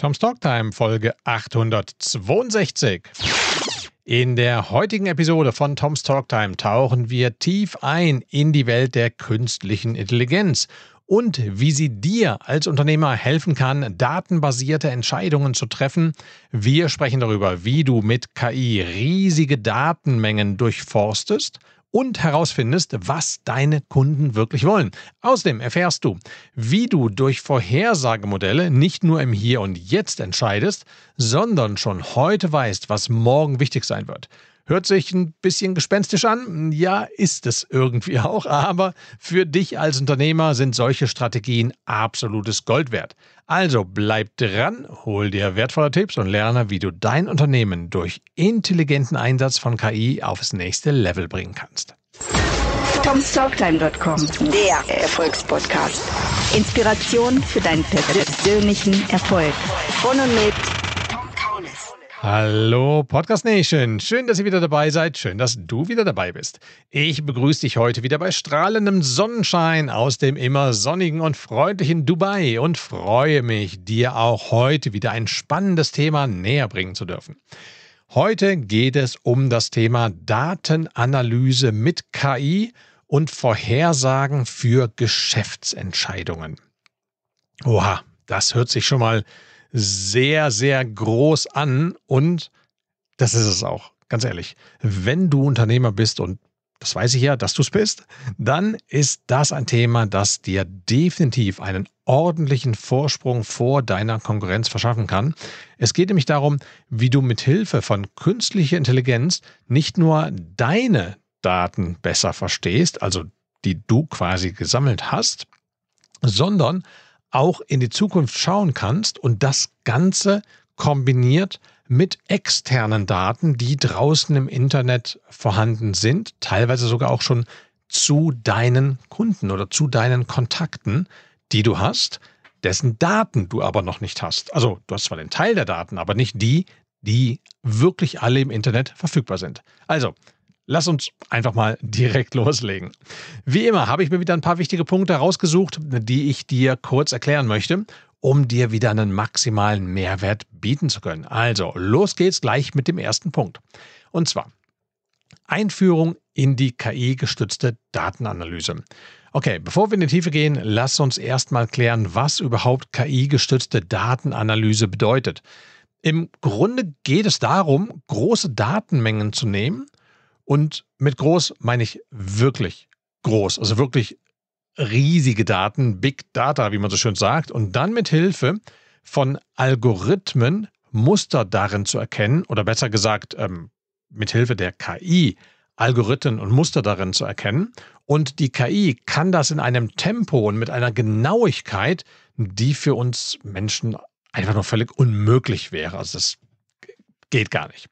Tom's Talk Time Folge 862. In der heutigen Episode von Tom's Talk Time tauchen wir tief ein in die Welt der künstlichen Intelligenz und wie sie dir als Unternehmer helfen kann, datenbasierte Entscheidungen zu treffen. Wir sprechen darüber, wie du mit KI riesige Datenmengen durchforstest und herausfindest, was deine Kunden wirklich wollen. Außerdem erfährst du, wie du durch Vorhersagemodelle nicht nur im Hier und Jetzt entscheidest, sondern schon heute weißt, was morgen wichtig sein wird. Hört sich ein bisschen gespenstisch an? Ja, ist es irgendwie auch. Aber für dich als Unternehmer sind solche Strategien absolutes Gold wert. Also bleib dran, hol dir wertvolle Tipps und lerne, wie du dein Unternehmen durch intelligenten Einsatz von KI aufs nächste Level bringen kannst. TomStalktime.com, der Erfolgspodcast. Inspiration für deinen persönlichen Erfolg. Von und mit Hallo Podcast Nation, schön, dass ihr wieder dabei seid, schön, dass du wieder dabei bist. Ich begrüße dich heute wieder bei strahlendem Sonnenschein aus dem immer sonnigen und freundlichen Dubai und freue mich, dir auch heute wieder ein spannendes Thema näher bringen zu dürfen. Heute geht es um das Thema Datenanalyse mit KI und Vorhersagen für Geschäftsentscheidungen. Oha, das hört sich schon mal an sehr, sehr groß an und das ist es auch. Ganz ehrlich, wenn du Unternehmer bist und das weiß ich ja, dass du es bist, dann ist das ein Thema, das dir definitiv einen ordentlichen Vorsprung vor deiner Konkurrenz verschaffen kann. Es geht nämlich darum, wie du mit Hilfe von künstlicher Intelligenz nicht nur deine Daten besser verstehst, also die du quasi gesammelt hast, sondern auch in die Zukunft schauen kannst und das Ganze kombiniert mit externen Daten, die draußen im Internet vorhanden sind, teilweise sogar auch schon zu deinen Kunden oder zu deinen Kontakten, die du hast, dessen Daten du aber noch nicht hast. Also du hast zwar den Teil der Daten, aber nicht die, die wirklich alle im Internet verfügbar sind. Also Lass uns einfach mal direkt loslegen. Wie immer habe ich mir wieder ein paar wichtige Punkte rausgesucht, die ich dir kurz erklären möchte, um dir wieder einen maximalen Mehrwert bieten zu können. Also, los geht's gleich mit dem ersten Punkt. Und zwar Einführung in die KI-gestützte Datenanalyse. Okay, bevor wir in die Tiefe gehen, lass uns erstmal klären, was überhaupt KI-gestützte Datenanalyse bedeutet. Im Grunde geht es darum, große Datenmengen zu nehmen und mit groß meine ich wirklich groß, also wirklich riesige Daten, Big Data, wie man so schön sagt, und dann mit Hilfe von Algorithmen Muster darin zu erkennen oder besser gesagt ähm, mit Hilfe der KI Algorithmen und Muster darin zu erkennen. Und die KI kann das in einem Tempo und mit einer Genauigkeit, die für uns Menschen einfach noch völlig unmöglich wäre. Also das geht gar nicht.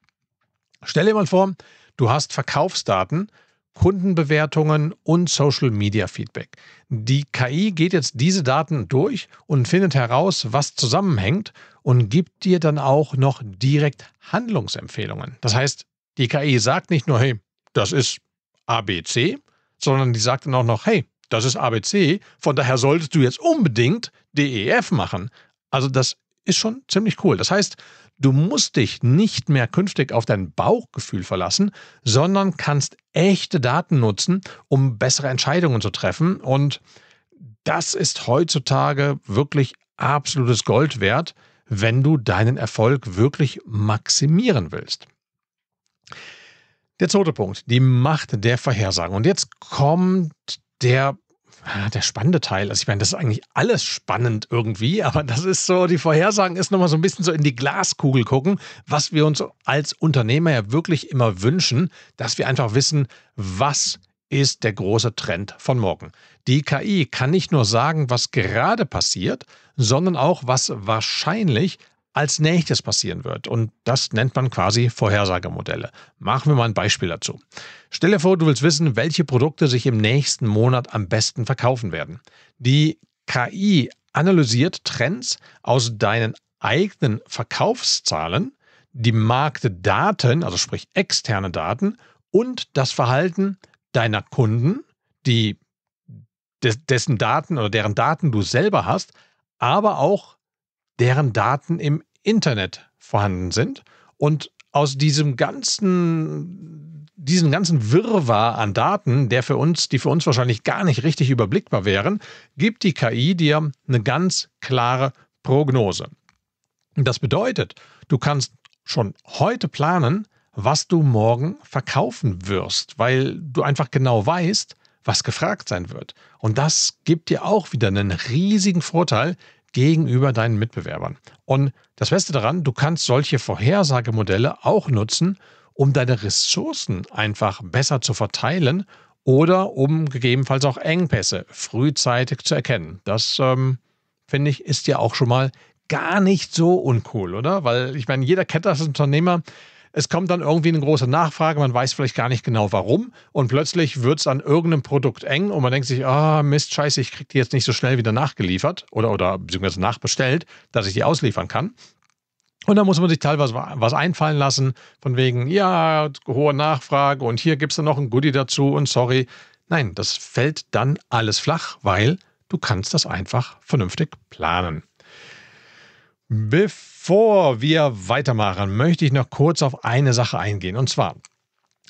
Stell dir mal vor, Du hast Verkaufsdaten, Kundenbewertungen und Social Media Feedback. Die KI geht jetzt diese Daten durch und findet heraus, was zusammenhängt und gibt dir dann auch noch direkt Handlungsempfehlungen. Das heißt, die KI sagt nicht nur, hey, das ist ABC, sondern die sagt dann auch noch, hey, das ist ABC, von daher solltest du jetzt unbedingt DEF machen. Also das ist schon ziemlich cool. Das heißt, Du musst dich nicht mehr künftig auf dein Bauchgefühl verlassen, sondern kannst echte Daten nutzen, um bessere Entscheidungen zu treffen. Und das ist heutzutage wirklich absolutes Gold wert, wenn du deinen Erfolg wirklich maximieren willst. Der zweite Punkt, die Macht der Vorhersagen. Und jetzt kommt der Ah, der spannende Teil. Also ich meine, das ist eigentlich alles spannend irgendwie, aber das ist so, die Vorhersagen ist nochmal so ein bisschen so in die Glaskugel gucken, was wir uns als Unternehmer ja wirklich immer wünschen, dass wir einfach wissen, was ist der große Trend von morgen. Die KI kann nicht nur sagen, was gerade passiert, sondern auch, was wahrscheinlich als nächstes passieren wird. Und das nennt man quasi Vorhersagemodelle. Machen wir mal ein Beispiel dazu. Stell dir vor, du willst wissen, welche Produkte sich im nächsten Monat am besten verkaufen werden. Die KI analysiert Trends aus deinen eigenen Verkaufszahlen, die Marktdaten, also sprich externe Daten und das Verhalten deiner Kunden, die dessen Daten oder deren Daten du selber hast, aber auch deren Daten im Internet vorhanden sind. Und aus diesem ganzen, diesem ganzen Wirrwarr an Daten, der für uns, die für uns wahrscheinlich gar nicht richtig überblickbar wären, gibt die KI dir eine ganz klare Prognose. Das bedeutet, du kannst schon heute planen, was du morgen verkaufen wirst, weil du einfach genau weißt, was gefragt sein wird. Und das gibt dir auch wieder einen riesigen Vorteil gegenüber deinen Mitbewerbern. Und das Beste daran, du kannst solche Vorhersagemodelle auch nutzen, um deine Ressourcen einfach besser zu verteilen oder um gegebenenfalls auch Engpässe frühzeitig zu erkennen. Das, ähm, finde ich, ist ja auch schon mal gar nicht so uncool, oder? Weil ich meine, jeder kennt das als Unternehmer, es kommt dann irgendwie eine große Nachfrage, man weiß vielleicht gar nicht genau warum und plötzlich wird es an irgendeinem Produkt eng und man denkt sich, ah, oh, Mist, scheiße, ich kriege die jetzt nicht so schnell wieder nachgeliefert oder, oder beziehungsweise nachbestellt, dass ich die ausliefern kann. Und da muss man sich teilweise was einfallen lassen, von wegen, ja, hohe Nachfrage und hier gibt es dann noch ein Goodie dazu und sorry. Nein, das fällt dann alles flach, weil du kannst das einfach vernünftig planen. Bevor wir weitermachen, möchte ich noch kurz auf eine Sache eingehen. Und zwar,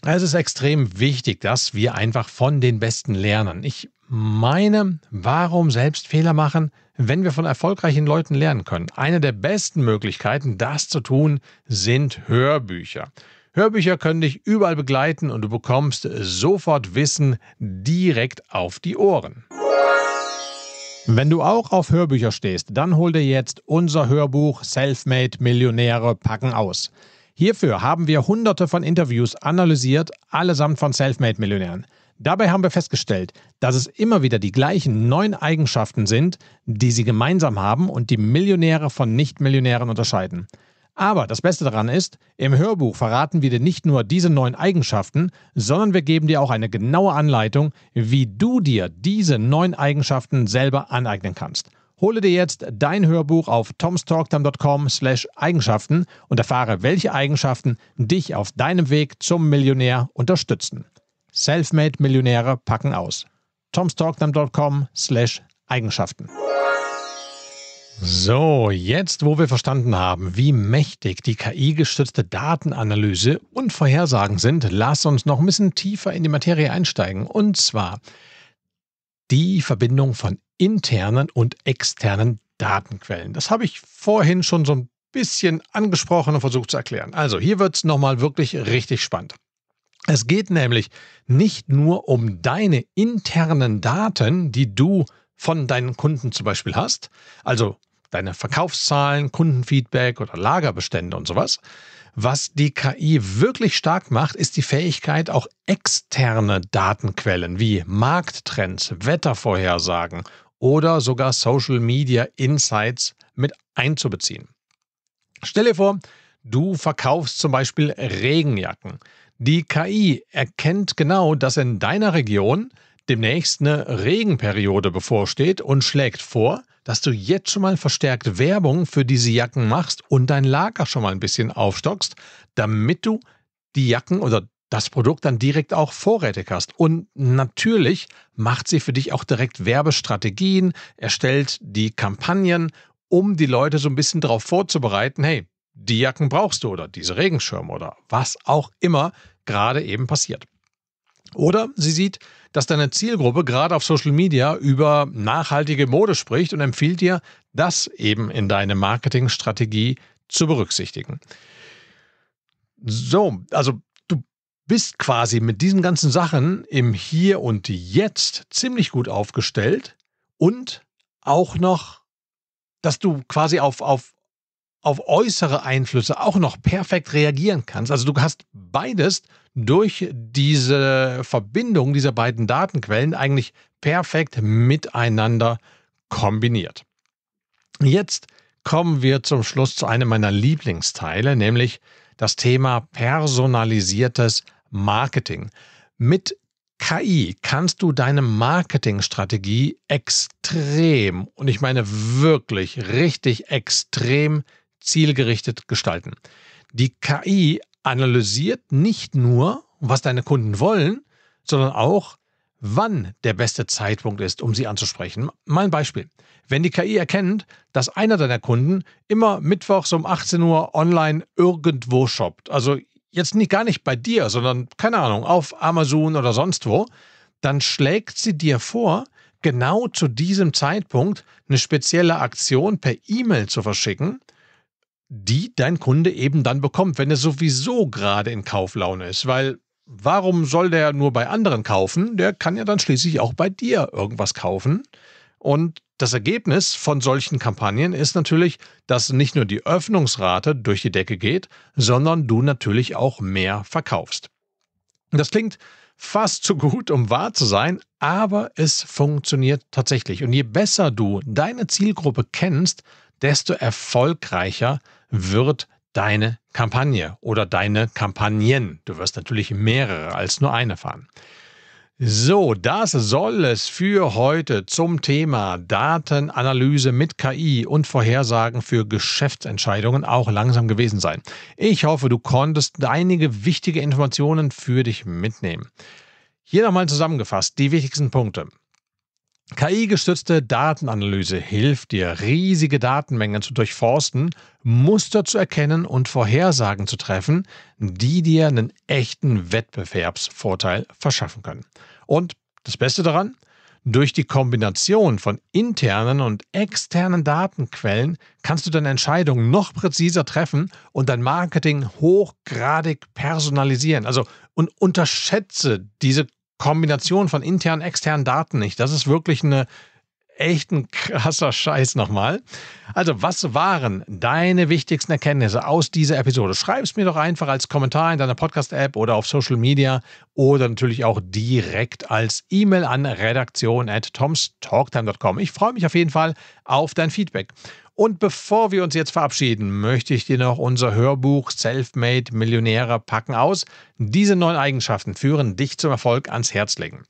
es ist extrem wichtig, dass wir einfach von den Besten lernen. Ich meine, warum selbst Fehler machen, wenn wir von erfolgreichen Leuten lernen können? Eine der besten Möglichkeiten, das zu tun, sind Hörbücher. Hörbücher können dich überall begleiten und du bekommst sofort Wissen direkt auf die Ohren. Wenn du auch auf Hörbücher stehst, dann hol dir jetzt unser Hörbuch Selfmade Millionäre packen aus. Hierfür haben wir hunderte von Interviews analysiert, allesamt von Selfmade Millionären. Dabei haben wir festgestellt, dass es immer wieder die gleichen neun Eigenschaften sind, die sie gemeinsam haben und die Millionäre von Nichtmillionären unterscheiden. Aber das Beste daran ist, im Hörbuch verraten wir dir nicht nur diese neuen Eigenschaften, sondern wir geben dir auch eine genaue Anleitung, wie du dir diese neuen Eigenschaften selber aneignen kannst. Hole dir jetzt dein Hörbuch auf tomstalktime.com slash Eigenschaften und erfahre, welche Eigenschaften dich auf deinem Weg zum Millionär unterstützen. Selfmade-Millionäre packen aus. tomstalktime.com slash Eigenschaften. So, jetzt, wo wir verstanden haben, wie mächtig die KI-gestützte Datenanalyse und Vorhersagen sind, lass uns noch ein bisschen tiefer in die Materie einsteigen. Und zwar die Verbindung von internen und externen Datenquellen. Das habe ich vorhin schon so ein bisschen angesprochen und versucht zu erklären. Also, hier wird es nochmal wirklich richtig spannend. Es geht nämlich nicht nur um deine internen Daten, die du von deinen Kunden zum Beispiel hast, also deine Verkaufszahlen, Kundenfeedback oder Lagerbestände und sowas. Was die KI wirklich stark macht, ist die Fähigkeit, auch externe Datenquellen wie Markttrends, Wettervorhersagen oder sogar Social Media Insights mit einzubeziehen. Stell dir vor, du verkaufst zum Beispiel Regenjacken. Die KI erkennt genau, dass in deiner Region demnächst eine Regenperiode bevorsteht und schlägt vor, dass du jetzt schon mal verstärkt Werbung für diese Jacken machst und dein Lager schon mal ein bisschen aufstockst, damit du die Jacken oder das Produkt dann direkt auch vorrätig hast. Und natürlich macht sie für dich auch direkt Werbestrategien, erstellt die Kampagnen, um die Leute so ein bisschen darauf vorzubereiten, hey, die Jacken brauchst du oder diese Regenschirme oder was auch immer gerade eben passiert. Oder sie sieht, dass deine Zielgruppe gerade auf Social Media über nachhaltige Mode spricht und empfiehlt dir, das eben in deine Marketingstrategie zu berücksichtigen. So, also du bist quasi mit diesen ganzen Sachen im Hier und Jetzt ziemlich gut aufgestellt und auch noch, dass du quasi auf, auf auf äußere Einflüsse auch noch perfekt reagieren kannst. Also du hast beides durch diese Verbindung dieser beiden Datenquellen eigentlich perfekt miteinander kombiniert. Jetzt kommen wir zum Schluss zu einem meiner Lieblingsteile, nämlich das Thema personalisiertes Marketing. Mit KI kannst du deine Marketingstrategie extrem, und ich meine wirklich richtig extrem zielgerichtet gestalten. Die KI analysiert nicht nur, was deine Kunden wollen, sondern auch, wann der beste Zeitpunkt ist, um sie anzusprechen. Mal ein Beispiel. Wenn die KI erkennt, dass einer deiner Kunden immer mittwochs um 18 Uhr online irgendwo shoppt, also jetzt nicht, gar nicht bei dir, sondern keine Ahnung, auf Amazon oder sonst wo, dann schlägt sie dir vor, genau zu diesem Zeitpunkt eine spezielle Aktion per E-Mail zu verschicken, die dein Kunde eben dann bekommt, wenn er sowieso gerade in Kauflaune ist. Weil warum soll der nur bei anderen kaufen? Der kann ja dann schließlich auch bei dir irgendwas kaufen. Und das Ergebnis von solchen Kampagnen ist natürlich, dass nicht nur die Öffnungsrate durch die Decke geht, sondern du natürlich auch mehr verkaufst. Das klingt fast zu gut, um wahr zu sein, aber es funktioniert tatsächlich. Und je besser du deine Zielgruppe kennst, desto erfolgreicher wird deine Kampagne oder deine Kampagnen. Du wirst natürlich mehrere als nur eine fahren. So, das soll es für heute zum Thema Datenanalyse mit KI und Vorhersagen für Geschäftsentscheidungen auch langsam gewesen sein. Ich hoffe, du konntest einige wichtige Informationen für dich mitnehmen. Hier nochmal zusammengefasst die wichtigsten Punkte. KI-gestützte Datenanalyse hilft dir, riesige Datenmengen zu durchforsten, Muster zu erkennen und Vorhersagen zu treffen, die dir einen echten Wettbewerbsvorteil verschaffen können. Und das Beste daran? Durch die Kombination von internen und externen Datenquellen kannst du deine Entscheidung noch präziser treffen und dein Marketing hochgradig personalisieren. Also und unterschätze diese Kombination von internen, externen Daten nicht. Das ist wirklich eine echt ein krasser Scheiß nochmal. Also, was waren deine wichtigsten Erkenntnisse aus dieser Episode? Schreib es mir doch einfach als Kommentar in deiner Podcast-App oder auf Social Media oder natürlich auch direkt als E-Mail an redaktion at tomstalktime.com. Ich freue mich auf jeden Fall auf dein Feedback. Und bevor wir uns jetzt verabschieden, möchte ich dir noch unser Hörbuch Selfmade Millionäre packen aus. Diese neun Eigenschaften führen dich zum Erfolg ans Herz legen.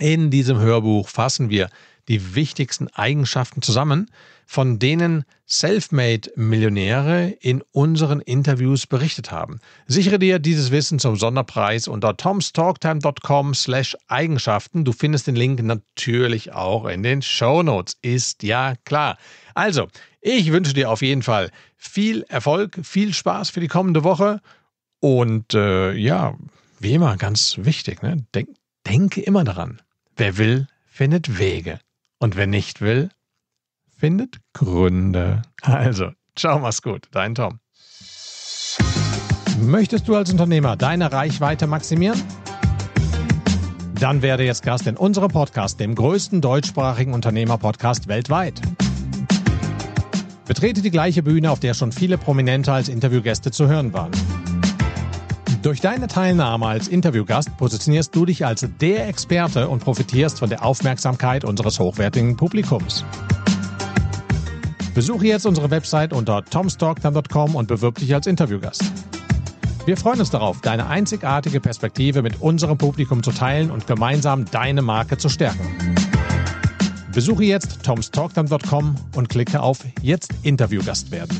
In diesem Hörbuch fassen wir die wichtigsten Eigenschaften zusammen, von denen Selfmade-Millionäre in unseren Interviews berichtet haben. Sichere dir dieses Wissen zum Sonderpreis unter tomstalktime.com slash Eigenschaften. Du findest den Link natürlich auch in den Show Notes. Ist ja klar. Also, ich wünsche dir auf jeden Fall viel Erfolg, viel Spaß für die kommende Woche und äh, ja, wie immer ganz wichtig, ne? Denk, denke immer daran. Wer will, findet Wege. Und wer nicht will, findet Gründe. Also, ciao, mach's gut. Dein Tom. Möchtest du als Unternehmer deine Reichweite maximieren? Dann werde jetzt Gast in unserem Podcast, dem größten deutschsprachigen Unternehmer-Podcast weltweit. Betrete die gleiche Bühne, auf der schon viele Prominente als Interviewgäste zu hören waren. Durch deine Teilnahme als Interviewgast positionierst du dich als der Experte und profitierst von der Aufmerksamkeit unseres hochwertigen Publikums. Besuche jetzt unsere Website unter tomstalktime.com und bewirb dich als Interviewgast. Wir freuen uns darauf, deine einzigartige Perspektive mit unserem Publikum zu teilen und gemeinsam deine Marke zu stärken. Besuche jetzt tomstalktime.com und klicke auf Jetzt Interviewgast werden.